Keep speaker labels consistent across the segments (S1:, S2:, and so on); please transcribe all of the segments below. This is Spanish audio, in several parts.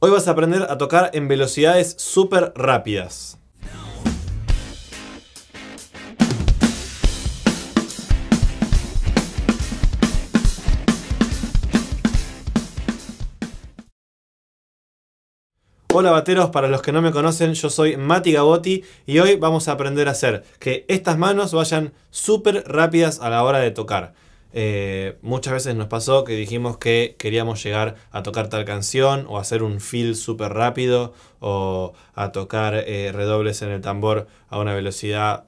S1: Hoy vas a aprender a tocar en velocidades súper rápidas. Hola bateros, para los que no me conocen, yo soy Mati Gabotti y hoy vamos a aprender a hacer que estas manos vayan súper rápidas a la hora de tocar. Eh, muchas veces nos pasó que dijimos que queríamos llegar a tocar tal canción o hacer un feel súper rápido o a tocar eh, redobles en el tambor a una velocidad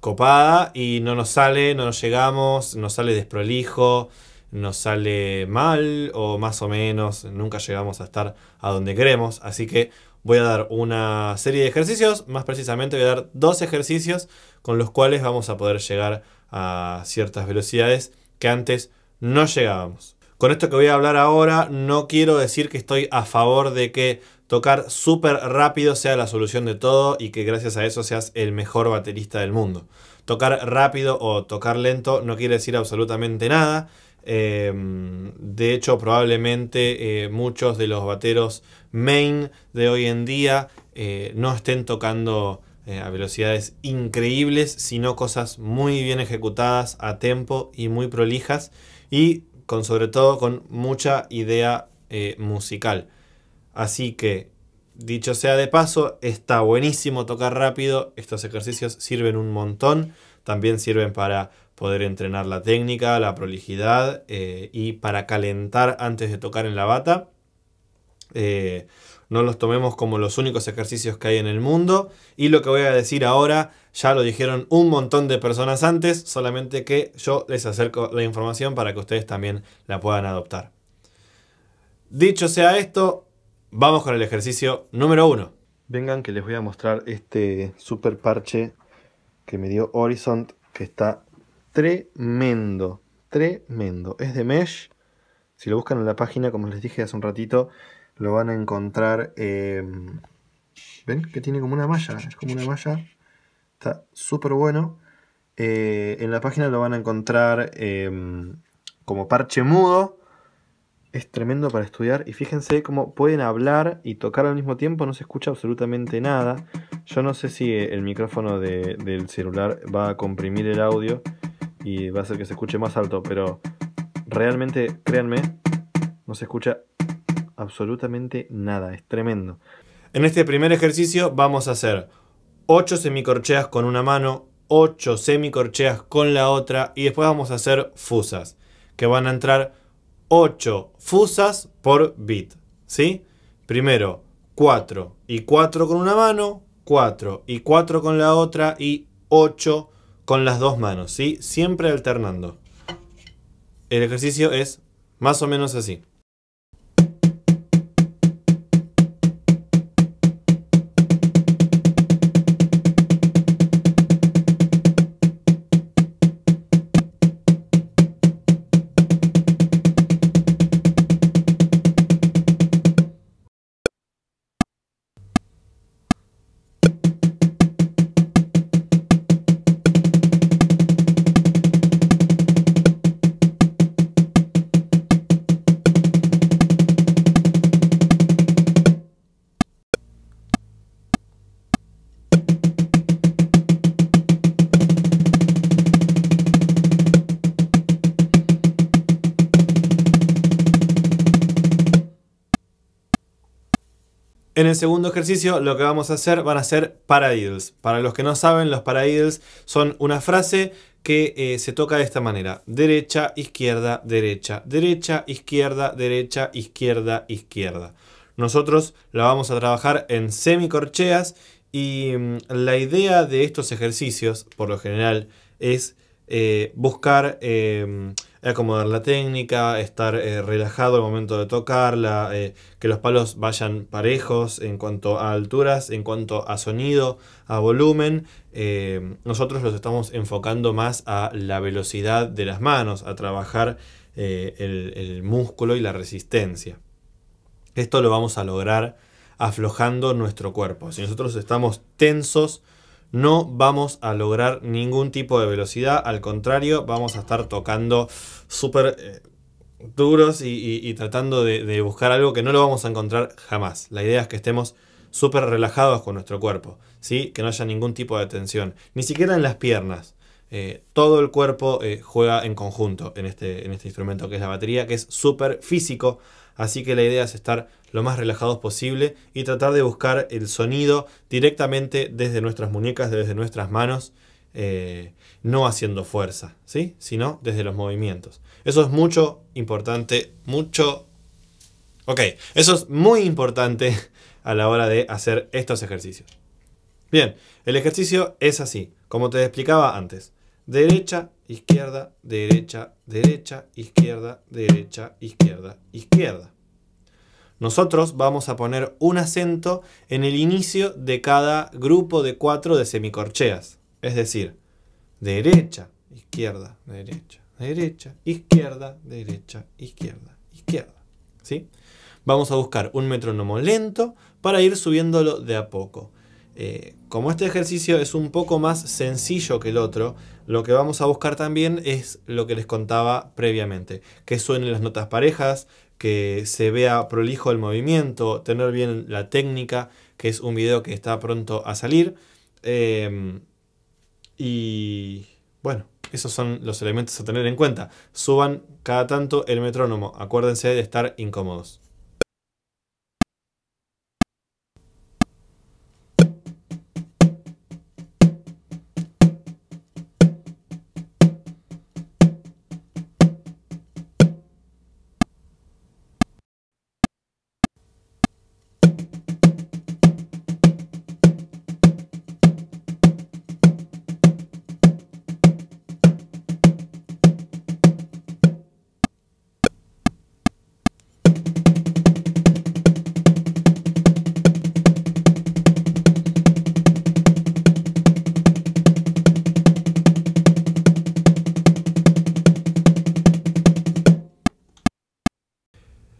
S1: copada y no nos sale, no nos llegamos, nos sale desprolijo, nos sale mal o más o menos, nunca llegamos a estar a donde queremos. Así que voy a dar una serie de ejercicios, más precisamente voy a dar dos ejercicios con los cuales vamos a poder llegar a ciertas velocidades que antes no llegábamos. Con esto que voy a hablar ahora no quiero decir que estoy a favor de que tocar súper rápido sea la solución de todo y que gracias a eso seas el mejor baterista del mundo. Tocar rápido o tocar lento no quiere decir absolutamente nada Em, de hecho, probablemente eh, muchos de los bateros main de hoy en día eh, no estén tocando eh, a velocidades increíbles, sino cosas muy bien ejecutadas a tempo y muy prolijas y con sobre todo con mucha idea musical. Así que, dicho sea de paso, está buenísimo tocar rápido, estos ejercicios sirven un montón, también sirven para poder entrenar la técnica, la prolijidad eh, y para calentar antes de tocar en la bata. Eh, no los tomemos como los únicos ejercicios que hay en el mundo. Y lo que voy a decir ahora, ya lo dijeron un montón de personas antes, solamente que yo les acerco la información para que ustedes también la puedan adoptar. Dicho sea esto, vamos con el ejercicio número uno. Vengan que les voy a mostrar este super parche que me dio Horizon, que está Tremendo, tremendo. Es de Mesh. Si lo buscan en la página, como les dije hace un ratito, lo van a encontrar. Eh, ¿Ven? Que tiene como una malla. Es como una malla. Está súper bueno. Eh, en la página lo van a encontrar eh, como parche mudo. Es tremendo para estudiar. Y fíjense cómo pueden hablar y tocar al mismo tiempo. No se escucha absolutamente nada. Yo no sé si el micrófono del celular va a comprimir el audio y va a hacer que se escuche más alto, pero realmente, créanme, no se escucha absolutamente nada, es tremendo. En este primer ejercicio vamos a hacer 8 semicorcheas con una mano, 8 semicorcheas con la otra y después vamos a hacer fusas, que van a entrar 8 fusas por bit, ¿sí? Primero 4 y 4 con una mano, 4 y 4 con la otra y 8 con las dos manos, ¿sí? Siempre alternando. El ejercicio es más o menos así. En el segundo ejercicio lo que vamos a hacer van a ser paradiddles. Para los que no saben, los paradiddles son una frase que eh, se toca de esta manera. Derecha, izquierda, derecha, derecha, izquierda, derecha, izquierda, izquierda. Nosotros la vamos a trabajar en semicorcheas y mm, la idea de estos ejercicios, por lo general, es eh, buscar... Eh, acomodar la técnica, estar eh, relajado al momento de tocarla, eh, que los palos vayan parejos en cuanto a alturas, en cuanto a sonido, a volumen. Eh, nosotros los estamos enfocando más a la velocidad de las manos, a trabajar el músculo y la resistencia. Esto lo vamos a lograr aflojando nuestro cuerpo. Si nosotros estamos tensos, no vamos a lograr ningún tipo de velocidad, al contrario, vamos a estar tocando súper eh, duros y, tratando de, buscar algo que no lo vamos a encontrar jamás. La idea es que estemos súper relajados con nuestro cuerpo, ¿sí? que no haya ningún tipo de tensión, ni siquiera en las piernas. Eh, todo el cuerpo eh, juega en conjunto en este, en este instrumento que es la batería, que es súper físico. Así que la idea es estar lo más relajados posible y tratar de buscar el sonido directamente desde nuestras muñecas, desde nuestras manos, eh, no haciendo fuerza, ¿sí? sino desde los movimientos. Eso es mucho importante, mucho... Ok, eso es muy importante a la hora de hacer estos ejercicios. Bien, el ejercicio es así, como te explicaba antes derecha, izquierda, derecha, derecha, izquierda, derecha, izquierda, izquierda. Nosotros vamos a poner un acento en el inicio de cada grupo de cuatro de semicorcheas. Es decir, derecha, izquierda, derecha, derecha, izquierda, derecha, izquierda, izquierda. ¿Sí? Vamos a buscar un metrónomo lento para ir subiéndolo de a poco. Eh, como este ejercicio es un poco más sencillo que el otro, lo que vamos a buscar también es lo que les contaba previamente, que suenen las notas parejas, que se vea prolijo el movimiento, tener bien la técnica, que es un video que está pronto a salir. Em, y bueno, esos son los elementos a tener en cuenta. Suban cada tanto el metrónomo, acuérdense de estar incómodos.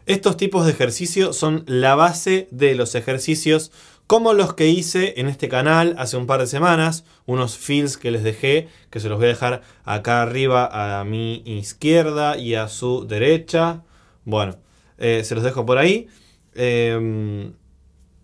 S1: Estos tipos de ejercicios son la base de los ejercicios como los que hice en este canal hace un par de semanas, unos fills que les dejé, que se los voy a dejar acá arriba a mi izquierda y a su derecha. Bueno, eh, se los dejo por ahí. Em,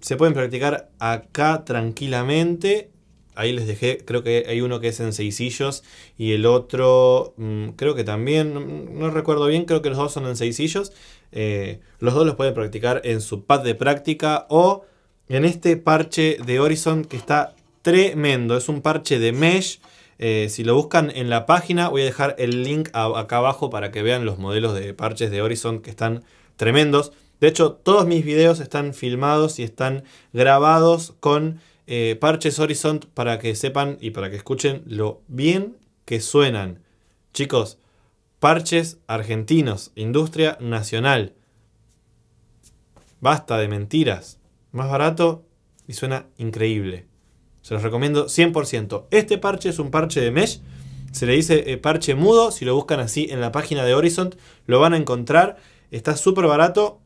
S1: se pueden practicar acá tranquilamente ahí les dejé, creo que hay uno que es en seisillos y el otro mm, creo que también, no, recuerdo bien, creo que los dos son en seisillos. Eh, los dos los pueden practicar en su pad de práctica o en este parche de Horizon que está tremendo. Es un parche de mesh. Eh, si lo buscan en la página, voy a dejar el link acá abajo para que vean los modelos de parches de Horizon que están tremendos. De hecho, todos mis videos están filmados y están grabados con eh, parches Horizon para que sepan y para que escuchen lo bien que suenan. Chicos, parches argentinos, industria nacional. Basta de mentiras. Más barato y suena increíble. Se los recomiendo 100%. Este parche es un parche de mesh. Se le dice eh, parche mudo. Si lo buscan así en la página de Horizon, lo van a encontrar. Está súper barato.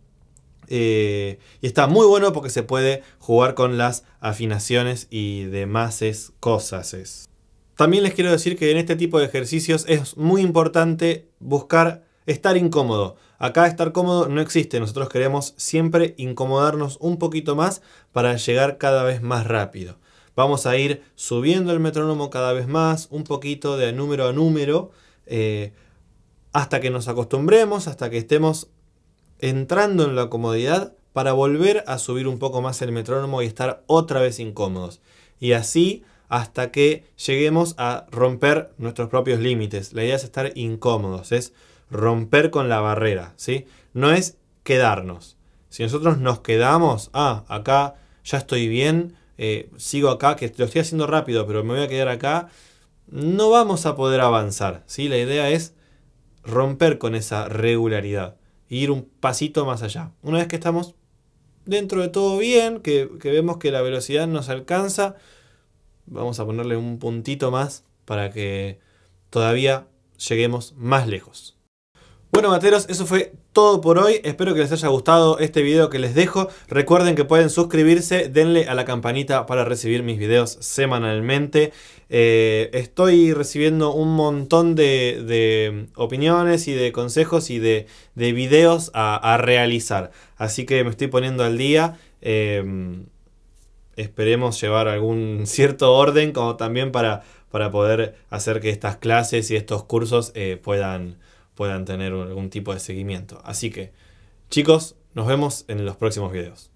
S1: Eh, y está muy bueno porque se puede jugar con las afinaciones y demás cosas. También les quiero decir que en este tipo de ejercicios es muy importante buscar estar incómodo. Acá estar cómodo no existe, nosotros queremos siempre incomodarnos un poquito más para llegar cada vez más rápido. Vamos a ir subiendo el metrónomo cada vez más, un poquito de número a número, eh, hasta que nos acostumbremos, hasta que estemos entrando en la comodidad para volver a subir un poco más el metrónomo y estar otra vez incómodos. Y así hasta que lleguemos a romper nuestros propios límites. La idea es estar incómodos, es romper con la barrera, ¿sí? No es quedarnos. Si nosotros nos quedamos, ah, acá ya estoy bien, eh, sigo acá, que lo estoy haciendo rápido, pero me voy a quedar acá, no vamos a poder avanzar, ¿sí? La idea es romper con esa regularidad ir un pasito más allá. Una vez que estamos dentro de todo bien, que vemos que la velocidad nos alcanza, vamos a ponerle un puntito más para que todavía lleguemos más lejos. Bueno materos, eso fue todo por hoy. Espero que les haya gustado este video que les dejo. Recuerden que pueden suscribirse, denle a la campanita para recibir mis videos semanalmente. Eh, estoy recibiendo un montón de, opiniones y de consejos y de, de videos a, realizar. Así que me estoy poniendo al día. Em, esperemos llevar algún cierto orden como también para, para poder hacer que estas clases y estos cursos eh, puedan puedan tener algún tipo de seguimiento. Así que, chicos, nos vemos en los próximos videos.